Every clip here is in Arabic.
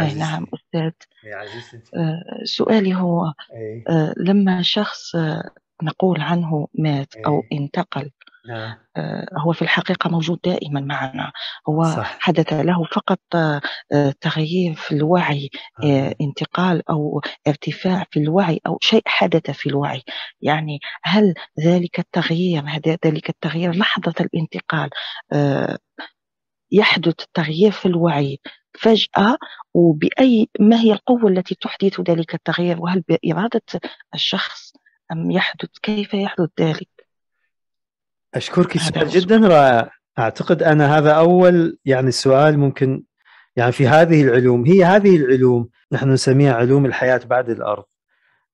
أي نعم أستاذ عزيزتي. آه، سؤالي هو أي. آه، لما شخص آه، نقول عنه مات أي. أو انتقل نعم. هو في الحقيقة موجود دائما معنا هو صح. حدث له فقط تغيير في الوعي آه. انتقال أو ارتفاع في الوعي أو شيء حدث في الوعي يعني هل ذلك التغيير ذلك التغيير لحظة الانتقال يحدث تغيير في الوعي فجأة وبأي ما هي القوة التي تحدث ذلك التغيير وهل بإرادة الشخص أم يحدث كيف يحدث ذلك أشكرك سؤال جدا رائع أعتقد أنا هذا أول يعني سؤال ممكن يعني في هذه العلوم هي هذه العلوم نحن نسميها علوم الحياة بعد الأرض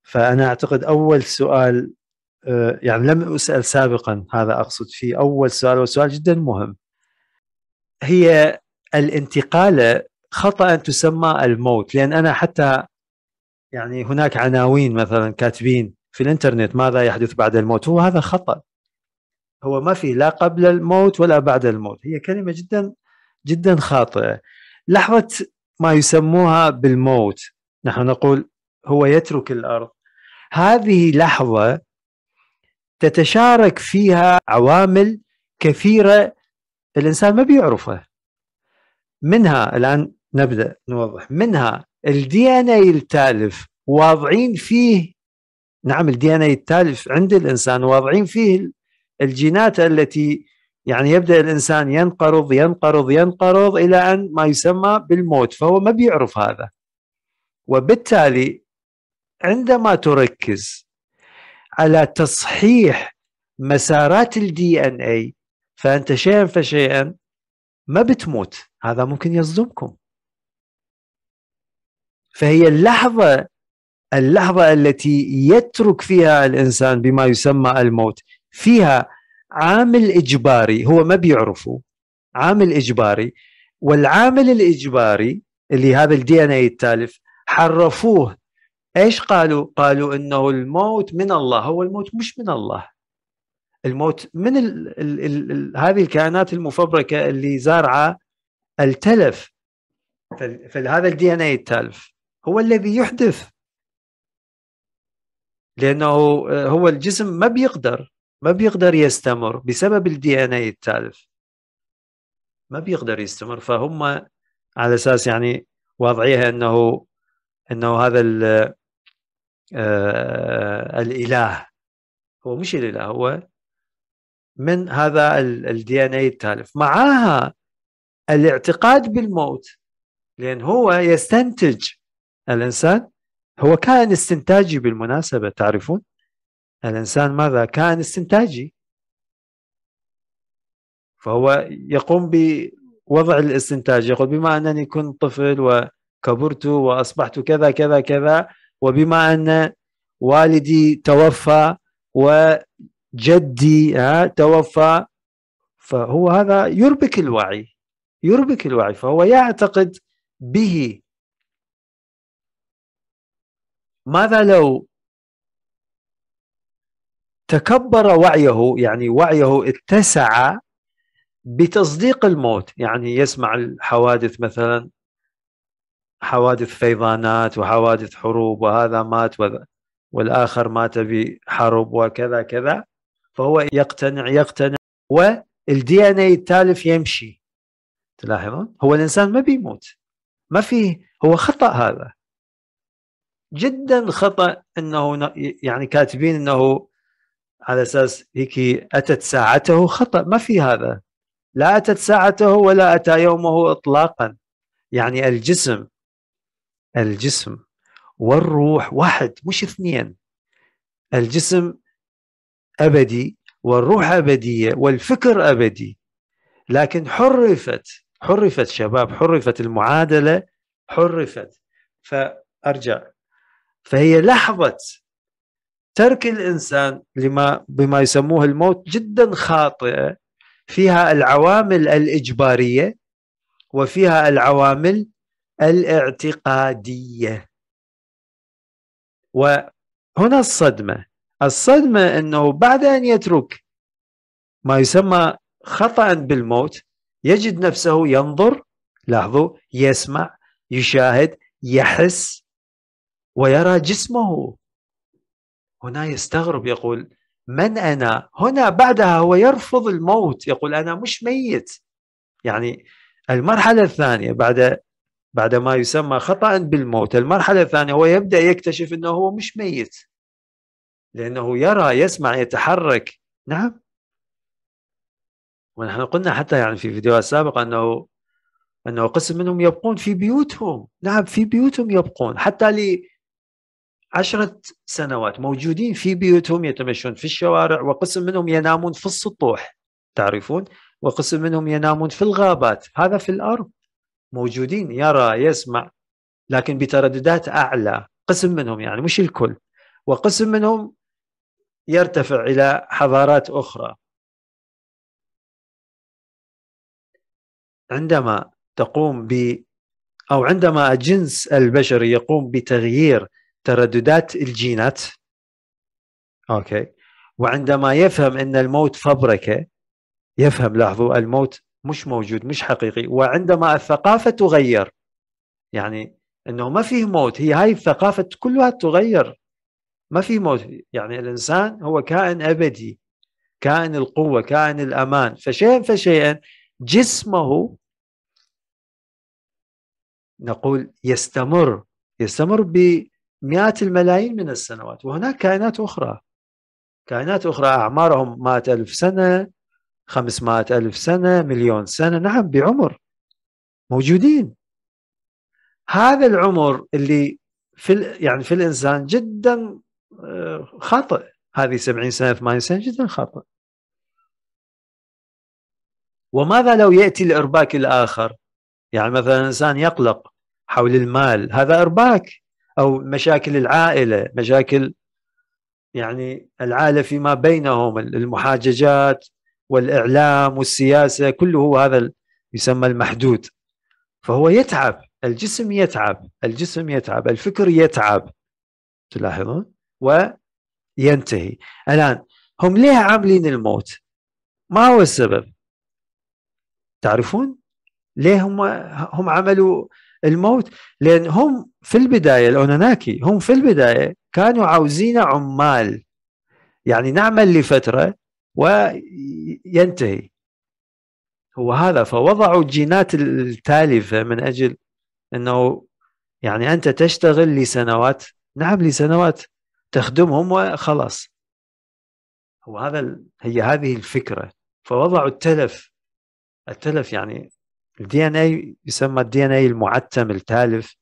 فأنا أعتقد أول سؤال آه، يعني لم أسأل سابقا هذا أقصد فيه أول سؤال وسؤال جدا مهم هي الانتقالة خطا تسمى الموت لان انا حتى يعني هناك عناوين مثلا كاتبين في الانترنت ماذا يحدث بعد الموت هو هذا خطا هو ما في لا قبل الموت ولا بعد الموت هي كلمه جدا جدا خاطئه لحظه ما يسموها بالموت نحن نقول هو يترك الارض هذه لحظه تتشارك فيها عوامل كثيره الانسان ما بيعرفها منها الان نبدا نوضح منها الدي ان اي التالف واضعين فيه نعم الدي ان اي التالف عند الانسان واضعين فيه الجينات التي يعني يبدا الانسان ينقرض ينقرض ينقرض الى ان ما يسمى بالموت فهو ما بيعرف هذا وبالتالي عندما تركز على تصحيح مسارات الدي ان اي فانت شيئا فشيئا ما بتموت هذا ممكن يصدمكم فهي اللحظة اللحظة التي يترك فيها الإنسان بما يسمى الموت فيها عامل إجباري هو ما بيعرفه عامل إجباري والعامل الإجباري اللي هذا الدي ان اي التالف حرفوه ايش قالوا؟ قالوا انه الموت من الله، هو الموت مش من الله. الموت من الـ الـ الـ الـ هذه الكائنات المفبركه اللي زارعه التلف فهذا الدي ان اي التالف هو الذي يحدث لانه آه، هو الجسم ما بيقدر ما بيقدر يستمر بسبب الدي ان اي التالف ما بيقدر يستمر فهم على اساس يعني واضعيها انه انه هذا ال آه, آه، الاله هو مش الاله هو من هذا الدي ان اي التالف معاها الاعتقاد بالموت لان هو يستنتج الإنسان هو كائن استنتاجي بالمناسبة تعرفون الإنسان ماذا كائن استنتاجي فهو يقوم بوضع الاستنتاج يقول بما أنني كنت طفل وكبرت وأصبحت كذا كذا كذا وبما أن والدي توفى وجدي توفى فهو هذا يربك الوعي يربك الوعي فهو يعتقد به ماذا لو تكبر وعيه يعني وعيه اتسع بتصديق الموت يعني يسمع الحوادث مثلا حوادث فيضانات وحوادث حروب وهذا مات والآخر مات بحرب وكذا كذا فهو يقتنع يقتنع والدي ان اي التالف يمشي تلاحظون هو الانسان ما بيموت ما فيه هو خطا هذا جدا خطا انه يعني كاتبين انه على اساس هيك اتت ساعته خطا ما في هذا لا اتت ساعته ولا اتى يومه اطلاقا يعني الجسم الجسم والروح واحد مش اثنين الجسم ابدي والروح ابديه والفكر ابدي لكن حرفت حرفت شباب حرفت المعادله حرفت فارجع فهي لحظة ترك الإنسان لما بما يسموه الموت جدا خاطئة فيها العوامل الإجبارية وفيها العوامل الاعتقادية وهنا الصدمة الصدمة أنه بعد أن يترك ما يسمى خطأ بالموت يجد نفسه ينظر لاحظوا يسمع يشاهد يحس ويرى جسمه هنا يستغرب يقول من انا هنا بعدها هو يرفض الموت يقول انا مش ميت يعني المرحله الثانيه بعد بعد ما يسمى خطا بالموت المرحله الثانيه هو يبدا يكتشف انه هو مش ميت لانه يرى يسمع يتحرك نعم ونحن قلنا حتى يعني في فيديوهات سابقه انه انه قسم منهم يبقون في بيوتهم نعم في بيوتهم يبقون حتى عشرة سنوات موجودين في بيوتهم يتمشون في الشوارع وقسم منهم ينامون في السطوح تعرفون وقسم منهم ينامون في الغابات هذا في الأرض موجودين يرى يسمع لكن بترددات أعلى قسم منهم يعني مش الكل وقسم منهم يرتفع إلى حضارات أخرى عندما تقوم ب أو عندما الجنس البشري يقوم بتغيير ترددات الجينات اوكي وعندما يفهم ان الموت فبركه يفهم لاحظوا الموت مش موجود مش حقيقي وعندما الثقافه تغير يعني انه ما فيه موت هي هاي الثقافه كلها تغير ما في موت يعني الانسان هو كائن ابدي كائن القوه كائن الامان فشيئا فشيئا جسمه نقول يستمر يستمر ب مئات الملايين من السنوات وهناك كائنات أخرى كائنات أخرى أعمارهم مائة ألف سنة خمسمائة ألف سنة مليون سنة نعم بعمر موجودين هذا العمر اللي في يعني في الإنسان جدا آه، خاطئ هذه سبعين سنة ثمانين سنة جدا خاطئ وماذا لو يأتي الإرباك الآخر يعني مثلا الإنسان يقلق حول المال هذا إرباك او مشاكل العائله مشاكل يعني العائله فيما بينهم المحاججات والاعلام والسياسه كله هذا يسمى المحدود فهو يتعب الجسم يتعب الجسم يتعب الفكر يتعب تلاحظون وينتهي الان هم ليه عاملين الموت ما هو السبب تعرفون ليه هم هم عملوا الموت لان هم في البدايه الاوناناكي هم في البدايه كانوا عاوزين عمال يعني نعمل لفتره وينتهي هو هذا فوضعوا الجينات التالفه من اجل انه يعني انت تشتغل لسنوات نعم لسنوات تخدمهم وخلاص هو هذا هي هذه الفكره فوضعوا التلف التلف يعني الدي ان اي يسمى الدي ان اي المعتم التالف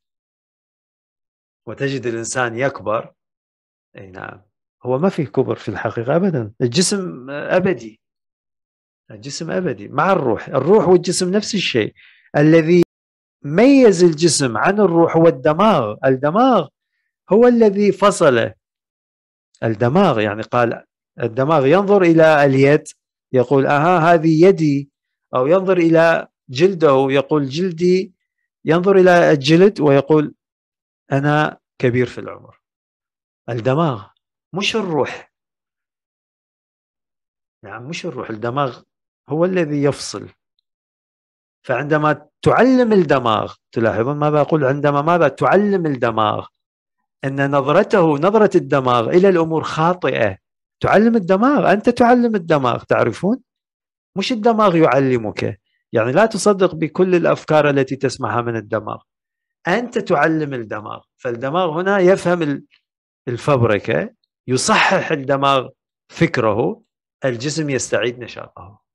وتجد الانسان يكبر اي نعم هو ما في كبر في الحقيقه ابدا الجسم ابدي الجسم ابدي مع الروح الروح والجسم نفس الشيء الذي ميز الجسم عن الروح هو الدماغ الدماغ هو الذي فصله الدماغ يعني قال الدماغ ينظر الى اليد يقول اها هذه يدي او ينظر الى جلده يقول جلدي ينظر إلى الجلد ويقول أنا كبير في العمر الدماغ مش الروح نعم يعني مش الروح الدماغ هو الذي يفصل فعندما تعلم الدماغ تلاحظون ماذا أقول عندما ماذا تعلم الدماغ أن نظرته نظرة الدماغ إلى الأمور خاطئة تعلم الدماغ أنت تعلم الدماغ تعرفون مش الدماغ يعلمك يعني لا تصدق بكل الافكار التي تسمعها من الدماغ انت تعلم الدماغ فالدماغ هنا يفهم الفبركه يصحح الدماغ فكره الجسم يستعيد نشاطه